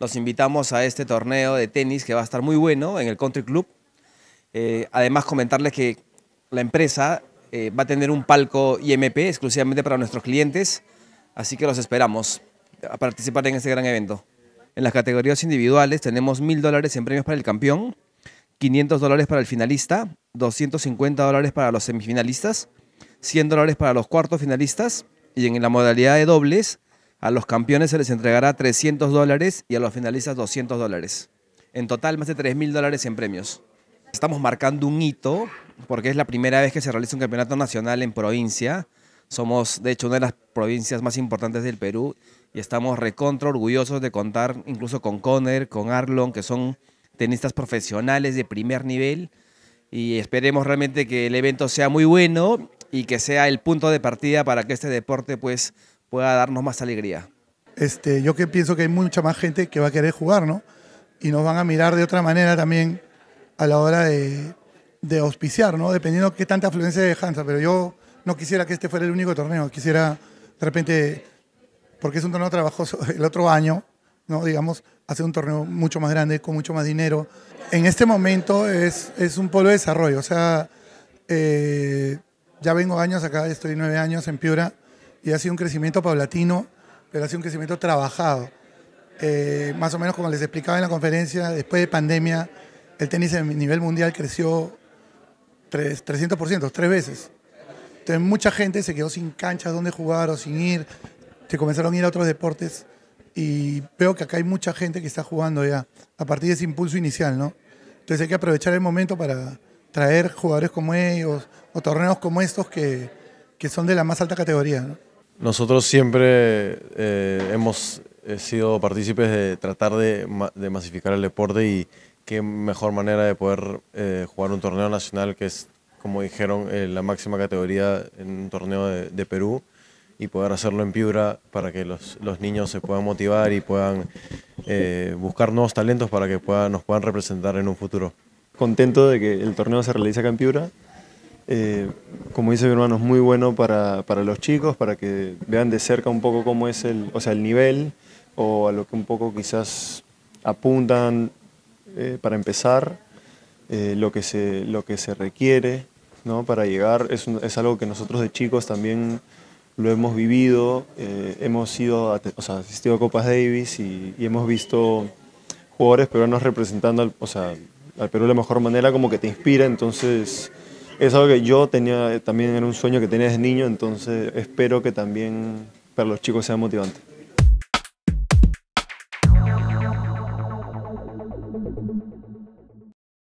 Los invitamos a este torneo de tenis que va a estar muy bueno en el Country Club. Eh, además, comentarles que la empresa eh, va a tener un palco IMP exclusivamente para nuestros clientes, así que los esperamos a participar en este gran evento. En las categorías individuales tenemos mil dólares en premios para el campeón, 500 dólares para el finalista, 250 dólares para los semifinalistas, 100 dólares para los cuartos finalistas y en la modalidad de dobles a los campeones se les entregará 300 dólares y a los finalistas 200 dólares. En total, más de 3 mil dólares en premios. Estamos marcando un hito porque es la primera vez que se realiza un campeonato nacional en provincia. Somos, de hecho, una de las provincias más importantes del Perú y estamos recontra orgullosos de contar incluso con Conner, con Arlon, que son tenistas profesionales de primer nivel. Y esperemos realmente que el evento sea muy bueno y que sea el punto de partida para que este deporte pues pueda darnos más alegría. Este, yo que pienso que hay mucha más gente que va a querer jugar, ¿no? Y nos van a mirar de otra manera también a la hora de, auspiciar, ¿no? Dependiendo de qué tanta afluencia de Hansa, pero yo no quisiera que este fuera el único torneo, quisiera de repente, porque es un torneo trabajoso, el otro año, ¿no? Digamos, hacer un torneo mucho más grande, con mucho más dinero. En este momento es, es un polo de desarrollo, o sea, eh, ya vengo años acá, estoy nueve años en Piura, y ha sido un crecimiento paulatino, pero ha sido un crecimiento trabajado. Eh, más o menos como les explicaba en la conferencia, después de pandemia, el tenis a nivel mundial creció 300%, tres veces. Entonces mucha gente se quedó sin canchas donde jugar o sin ir, se comenzaron a ir a otros deportes y veo que acá hay mucha gente que está jugando ya, a partir de ese impulso inicial, ¿no? Entonces hay que aprovechar el momento para traer jugadores como ellos o torneos como estos que, que son de la más alta categoría, ¿no? Nosotros siempre eh, hemos eh, sido partícipes de tratar de, masificar el deporte y qué mejor manera de poder eh, jugar un torneo nacional que es, como dijeron, la máxima categoría en un torneo de, Perú y poder hacerlo en Piura para que los, niños se puedan motivar y puedan buscar nuevos talentos para que puedan, nos puedan representar en un futuro. Contento de que el torneo se realice acá en Piura eh, como dice mi hermano, es muy bueno para, para, los chicos, para que vean de cerca un poco cómo es el, o sea, el nivel o a lo que un poco quizás apuntan eh, para empezar, eh, lo, que se, lo que se requiere ¿no? para llegar. Es, es algo que nosotros de chicos también lo hemos vivido, hemos ido, o sea, asistido a Copas Davis y, hemos visto jugadores peruanos representando al, o sea, al Perú de la mejor manera, como que te inspira, entonces es algo que yo tenía, eh, también era un sueño que tenía desde niño, entonces espero que también para los chicos sea motivante.